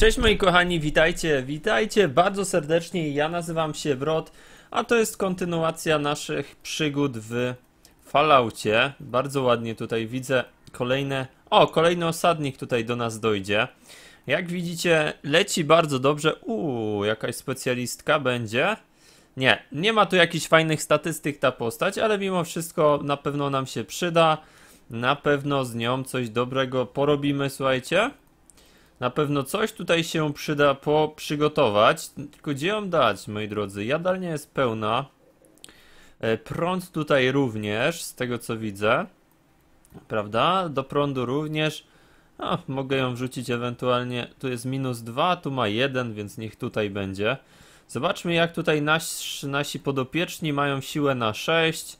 Cześć moi kochani, witajcie, witajcie bardzo serdecznie. Ja nazywam się Wrot, a to jest kontynuacja naszych przygód w Falaucie. Bardzo ładnie tutaj widzę kolejne. O, kolejny osadnik tutaj do nas dojdzie. Jak widzicie, leci bardzo dobrze. Uuu, jakaś specjalistka będzie. Nie, nie ma tu jakichś fajnych statystyk ta postać, ale mimo wszystko na pewno nam się przyda. Na pewno z nią coś dobrego porobimy, słuchajcie. Na pewno coś tutaj się przyda poprzygotować. Tylko gdzie ją dać, moi drodzy? Jadalnia jest pełna. E, prąd tutaj również, z tego co widzę. Prawda? Do prądu również. No, mogę ją wrzucić ewentualnie. Tu jest minus 2, tu ma 1, więc niech tutaj będzie. Zobaczmy jak tutaj nasz, nasi podopieczni mają siłę na 6,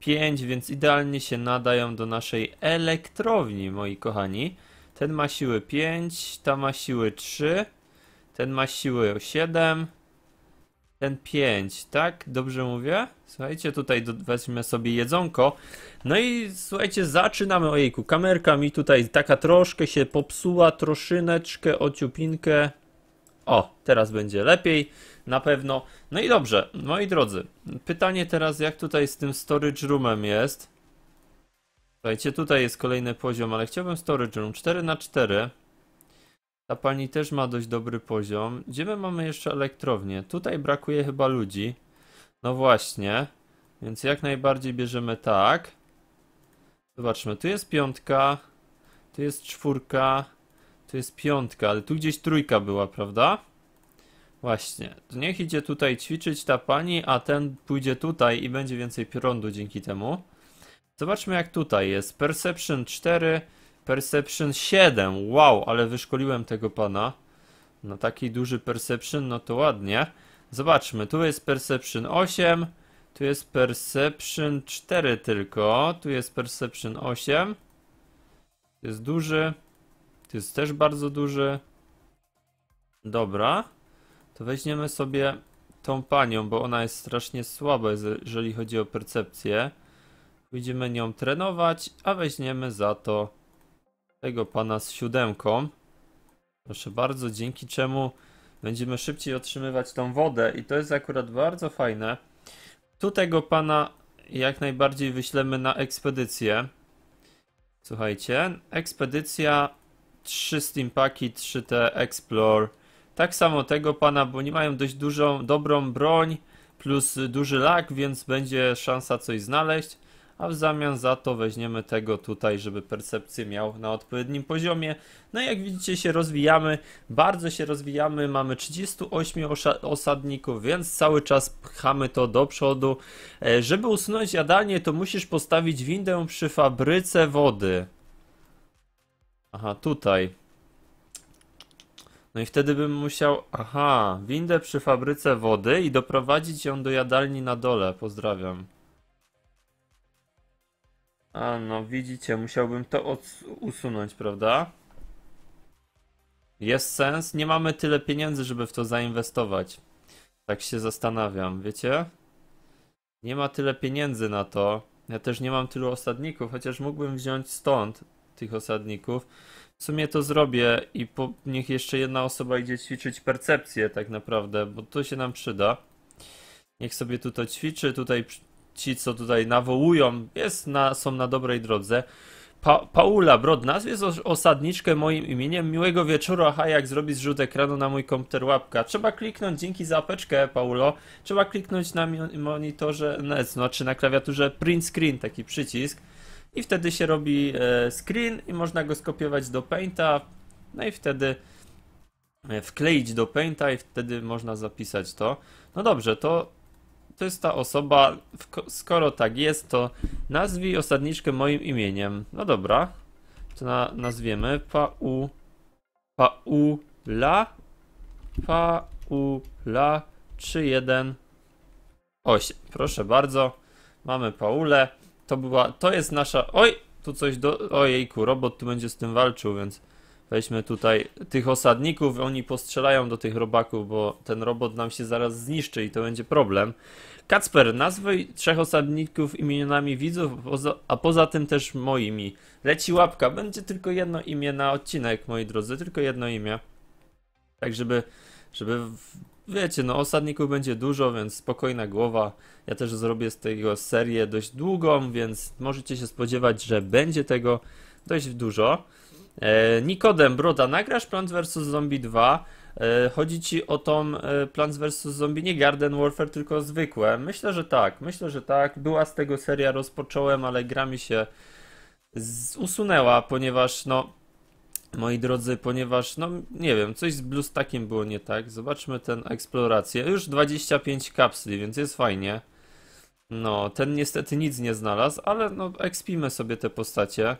5, więc idealnie się nadają do naszej elektrowni, moi kochani. Ten ma siły 5, ta ma siły 3, ten ma siły 7, ten 5, tak? Dobrze mówię? Słuchajcie, tutaj weźmiemy weźmy sobie jedzonko. No i słuchajcie, zaczynamy. Ojejku, kamerka mi tutaj taka troszkę się popsuła, troszyneczkę, ociupinkę. O, teraz będzie lepiej, na pewno. No i dobrze, moi drodzy, pytanie teraz, jak tutaj z tym storage roomem jest? Słuchajcie, tutaj jest kolejny poziom, ale chciałbym storage room 4x4. Ta pani też ma dość dobry poziom. Gdzie my mamy jeszcze elektrownię? Tutaj brakuje chyba ludzi. No właśnie. Więc jak najbardziej bierzemy tak. Zobaczmy, tu jest piątka, tu jest czwórka, tu jest piątka, ale tu gdzieś trójka była, prawda? Właśnie, to niech idzie tutaj ćwiczyć ta pani, a ten pójdzie tutaj i będzie więcej prądu dzięki temu. Zobaczmy jak tutaj jest. Perception 4, Perception 7. Wow, ale wyszkoliłem tego pana. na taki duży Perception, no to ładnie. Zobaczmy, tu jest Perception 8, tu jest Perception 4 tylko, tu jest Perception 8. Tu jest duży, tu jest też bardzo duży. Dobra, to weźmiemy sobie tą panią, bo ona jest strasznie słaba, jeżeli chodzi o percepcję. Będziemy nią trenować, a weźmiemy za to tego pana z siódemką. Proszę bardzo, dzięki czemu będziemy szybciej otrzymywać tą wodę i to jest akurat bardzo fajne. Tu tego pana jak najbardziej wyślemy na ekspedycję. Słuchajcie, ekspedycja 3 steampaki, 3 te explore. Tak samo tego pana, bo nie mają dość dużą, dobrą broń plus duży lak, więc będzie szansa coś znaleźć a w zamian za to weźmiemy tego tutaj, żeby percepcję miał na odpowiednim poziomie. No i jak widzicie się rozwijamy, bardzo się rozwijamy, mamy 38 osadników, więc cały czas pchamy to do przodu. E, żeby usunąć jadalnię, to musisz postawić windę przy fabryce wody. Aha, tutaj. No i wtedy bym musiał, aha, windę przy fabryce wody i doprowadzić ją do jadalni na dole. Pozdrawiam. A no, widzicie, musiałbym to usunąć, prawda? Jest sens? Nie mamy tyle pieniędzy, żeby w to zainwestować. Tak się zastanawiam, wiecie? Nie ma tyle pieniędzy na to. Ja też nie mam tylu osadników, chociaż mógłbym wziąć stąd tych osadników. W sumie to zrobię i po, niech jeszcze jedna osoba idzie ćwiczyć percepcję tak naprawdę, bo to się nam przyda. Niech sobie tutaj ćwiczy, tutaj ci, co tutaj nawołują, jest na, są na dobrej drodze. Pa Paula Brod, jest osadniczkę moim imieniem. Miłego wieczoru, aha, jak zrobić zrzut ekranu na mój komputer łapka. Trzeba kliknąć, dzięki za apeczkę, Paulo, trzeba kliknąć na monitorze, e no, znaczy na klawiaturze print screen, taki przycisk. I wtedy się robi e, screen i można go skopiować do Painta, no i wtedy e, wkleić do Painta i wtedy można zapisać to. No dobrze, to to jest ta osoba, skoro tak jest, to nazwij osadniczkę moim imieniem. No dobra, to na, nazwiemy Pau... Paula... Paula 318. Proszę bardzo, mamy Paulę. To była, to jest nasza... Oj, tu coś do... Ojejku, robot tu będzie z tym walczył, więc... Weźmy tutaj tych osadników, oni postrzelają do tych robaków, bo ten robot nam się zaraz zniszczy i to będzie problem. Kacper, nazwij trzech osadników imionami widzów, a poza tym też moimi. Leci łapka, będzie tylko jedno imię na odcinek, moi drodzy, tylko jedno imię. Tak, żeby, żeby wiecie, no osadników będzie dużo, więc spokojna głowa. Ja też zrobię z tego serię dość długą, więc możecie się spodziewać, że będzie tego dość dużo. E, Nikodem, broda, nagrasz Plants vs. Zombie 2. E, chodzi ci o tą e, Plants vs. Zombie, nie Garden Warfare, tylko zwykłe. Myślę, że tak, myślę, że tak. Była z tego seria, rozpocząłem, ale gra mi się usunęła, ponieważ no, moi drodzy, ponieważ no, nie wiem, coś z Bluestackiem było nie tak. Zobaczmy tę eksplorację. Już 25 kapsli, więc jest fajnie. No, ten niestety nic nie znalazł, ale no, ekspimy sobie te postacie.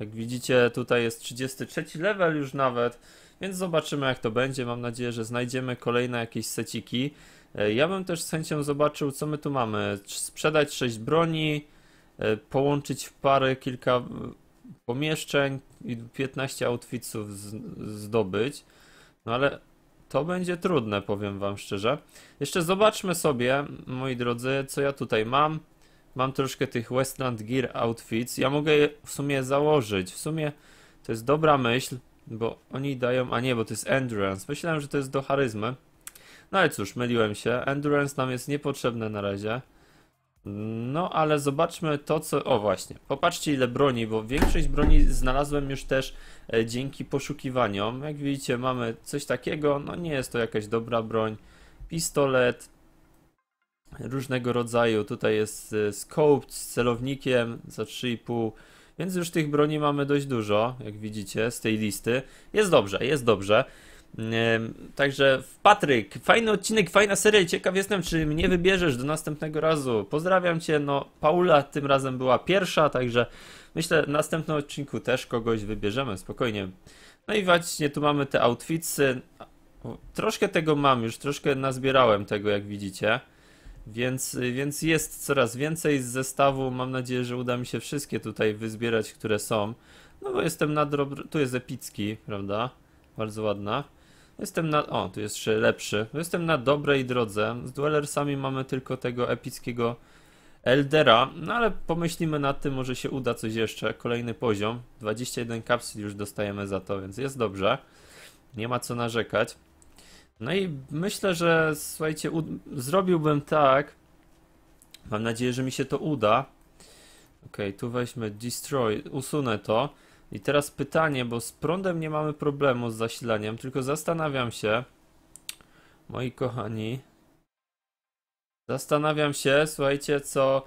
Jak widzicie, tutaj jest 33 level już nawet, więc zobaczymy jak to będzie. Mam nadzieję, że znajdziemy kolejne jakieś seciki. E, ja bym też z chęcią zobaczył, co my tu mamy. Sprzedać 6 broni, e, połączyć w pary kilka e, pomieszczeń i 15 outfitów zdobyć. No ale to będzie trudne, powiem Wam szczerze. Jeszcze zobaczmy sobie, moi drodzy, co ja tutaj mam. Mam troszkę tych Westland Gear Outfits. Ja mogę je w sumie założyć. W sumie to jest dobra myśl, bo oni dają... A nie, bo to jest Endurance. Myślałem, że to jest do charyzmy. No ale cóż, myliłem się. Endurance nam jest niepotrzebne na razie. No, ale zobaczmy to, co... O, właśnie. Popatrzcie, ile broni, bo większość broni znalazłem już też e, dzięki poszukiwaniom. Jak widzicie, mamy coś takiego. No, nie jest to jakaś dobra broń. Pistolet, różnego rodzaju. Tutaj jest e, scope z celownikiem za 3,5, więc już tych broni mamy dość dużo, jak widzicie, z tej listy. Jest dobrze, jest dobrze. Także Patryk, fajny odcinek, fajna seria ciekaw jestem, czy mnie wybierzesz do następnego razu. Pozdrawiam Cię, no Paula tym razem była pierwsza, także myślę w następnym odcinku też kogoś wybierzemy, spokojnie. No i właśnie tu mamy te outfitsy. Troszkę tego mam już, troszkę nazbierałem tego jak widzicie. Więc, y, więc jest coraz więcej z zestawu. Mam nadzieję, że uda mi się wszystkie tutaj wyzbierać, które są. No bo jestem na drobr... Tu jest epicki, prawda? Bardzo ładna. Jestem na... O, tu jest jeszcze lepszy. No jestem na dobrej drodze. Z Dwellersami mamy tylko tego epickiego Eldera, no ale pomyślimy nad tym, może się uda coś jeszcze. Kolejny poziom. 21 kapsli już dostajemy za to, więc jest dobrze. Nie ma co narzekać. No i myślę, że słuchajcie, zrobiłbym tak. Mam nadzieję, że mi się to uda. Ok, tu weźmy destroy, usunę to. I teraz pytanie, bo z prądem nie mamy problemu z zasilaniem, tylko zastanawiam się, moi kochani, zastanawiam się, słuchajcie, co,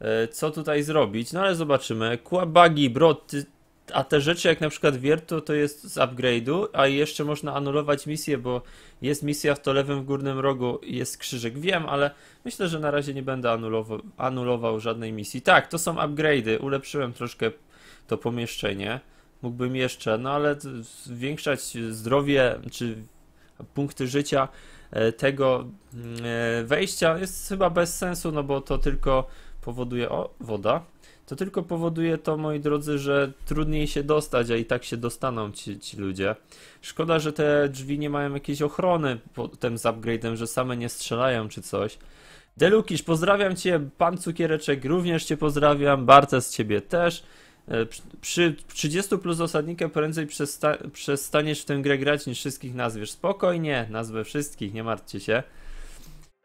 e, co tutaj zrobić, no ale zobaczymy. Kłabagi, bro, ty, a te rzeczy jak na przykład Wiertu to jest z upgrade'u, a jeszcze można anulować misję, bo jest misja w to lewym górnym rogu jest krzyżyk, wiem, ale myślę, że na razie nie będę anulował, anulował żadnej misji. Tak, to są upgrade'y, ulepszyłem troszkę to pomieszczenie, mógłbym jeszcze, no ale zwiększać zdrowie czy punkty życia e, tego mm, e, wejścia jest chyba bez sensu, no bo to tylko powoduje, o, woda, to tylko powoduje to, moi drodzy, że trudniej się dostać, a i tak się dostaną ci, ci ludzie. Szkoda, że te drzwi nie mają jakiejś ochrony potem z upgrade'em, że same nie strzelają czy coś. Delukisz, pozdrawiam Cię, Pan Cukiereczek również Cię pozdrawiam, z Ciebie też. E, przy 30 plus osadnika prędzej przesta przestaniesz w tę grę grać niż wszystkich nazwiesz. Spokojnie, nazwę wszystkich, nie martwcie się.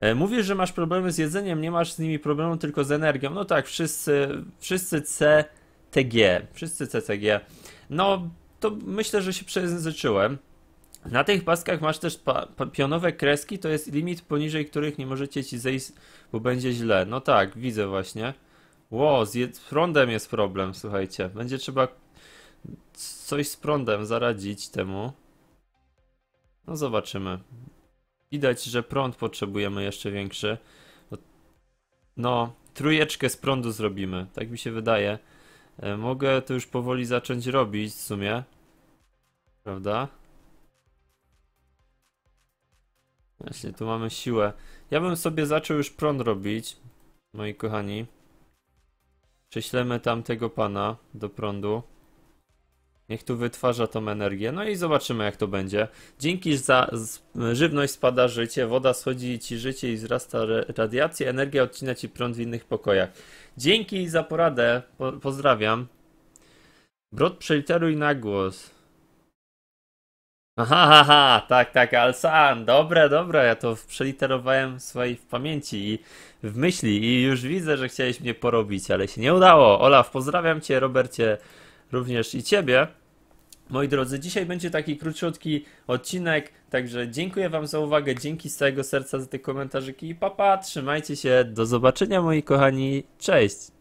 E, mówisz, że masz problemy z jedzeniem, nie masz z nimi problemu, tylko z energią. No tak, wszyscy, wszyscy CTG, wszyscy CTG. No, to myślę, że się przejęzyczyłem. Na tych paskach masz też pa pionowe kreski, to jest limit, poniżej których nie możecie ci zejść, bo będzie źle. No tak, widzę właśnie. Ło, z prądem jest problem, słuchajcie. Będzie trzeba coś z prądem zaradzić temu. No zobaczymy. Widać, że prąd potrzebujemy jeszcze większy. No, trójeczkę z prądu zrobimy, tak mi się wydaje. E, mogę to już powoli zacząć robić w sumie. Prawda? Właśnie, tu mamy siłę. Ja bym sobie zaczął już prąd robić, moi kochani. Prześlemy tam tego pana do prądu. Niech tu wytwarza tą energię. No i zobaczymy, jak to będzie. Dzięki za żywność spada życie, woda schodzi ci życie i wzrasta radiacja, energia odcina ci prąd w innych pokojach. Dzięki za poradę. Po pozdrawiam. Brod przeliteruj na głos. Aha, ha, ha, tak, tak, Alsan, dobre, dobre, ja to przeliterowałem w swojej w pamięci i w myśli i już widzę, że chciałeś mnie porobić, ale się nie udało. Olaf, pozdrawiam cię, Robercie, również i ciebie. Moi drodzy, dzisiaj będzie taki króciutki odcinek, także dziękuję Wam za uwagę, dzięki z całego serca za te komentarzyki i papa, trzymajcie się, do zobaczenia moi kochani, cześć!